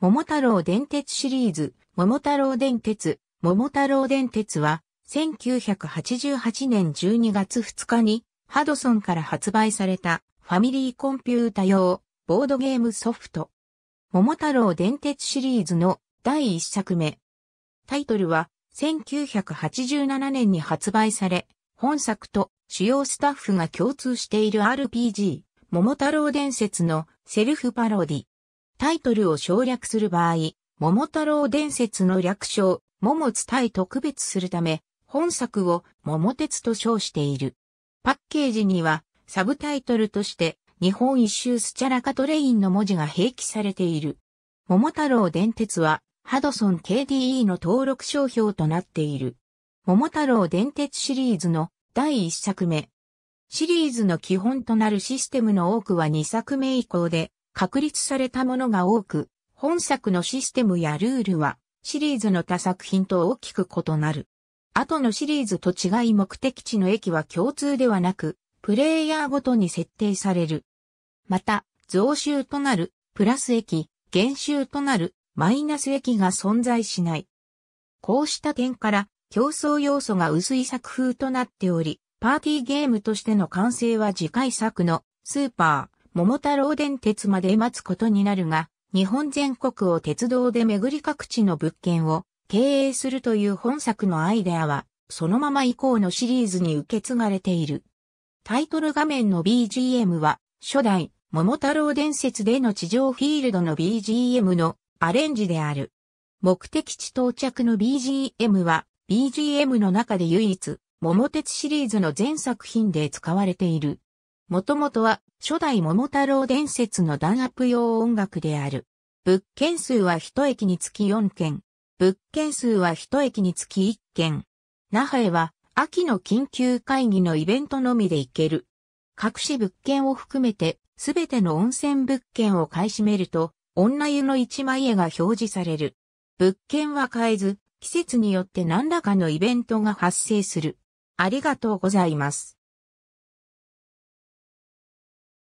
桃太郎電鉄シリーズ、桃太郎電鉄、桃太郎電鉄は、1988年12月2日に、ハドソンから発売された、ファミリーコンピュータ用、ボードゲームソフト。桃太郎電鉄シリーズの第1作目。タイトルは、1987年に発売され、本作と主要スタッフが共通している RPG、桃太郎伝説のセルフパロディ。タイトルを省略する場合、桃太郎伝説の略称、桃津対特別するため、本作を桃鉄と称している。パッケージには、サブタイトルとして、日本一周スチャラカトレインの文字が併記されている。桃太郎電鉄は、ハドソン KDE の登録商標となっている。桃太郎電鉄シリーズの第1作目。シリーズの基本となるシステムの多くは2作目以降で確立されたものが多く、本作のシステムやルールはシリーズの他作品と大きく異なる。後のシリーズと違い目的地の駅は共通ではなく、プレイヤーごとに設定される。また、増収となるプラス駅、減収となるマイナス駅が存在しない。こうした点から競争要素が薄い作風となっており、パーティーゲームとしての完成は次回作のスーパー桃太郎電鉄まで待つことになるが、日本全国を鉄道で巡り各地の物件を経営するという本作のアイデアは、そのまま以降のシリーズに受け継がれている。タイトル画面の BGM は、初代、桃太郎伝説での地上フィールドの BGM のアレンジである。目的地到着の BGM は、BGM の中で唯一、桃鉄シリーズの全作品で使われている。もともとは初代桃太郎伝説の弾圧用音楽である。物件数は一駅につき4件。物件数は一駅につき1件。那覇へは秋の緊急会議のイベントのみで行ける。各種物件を含めてすべての温泉物件を買い占めると、女湯の一枚絵が表示される。物件は買えず、季節によって何らかのイベントが発生する。ありがとうございます。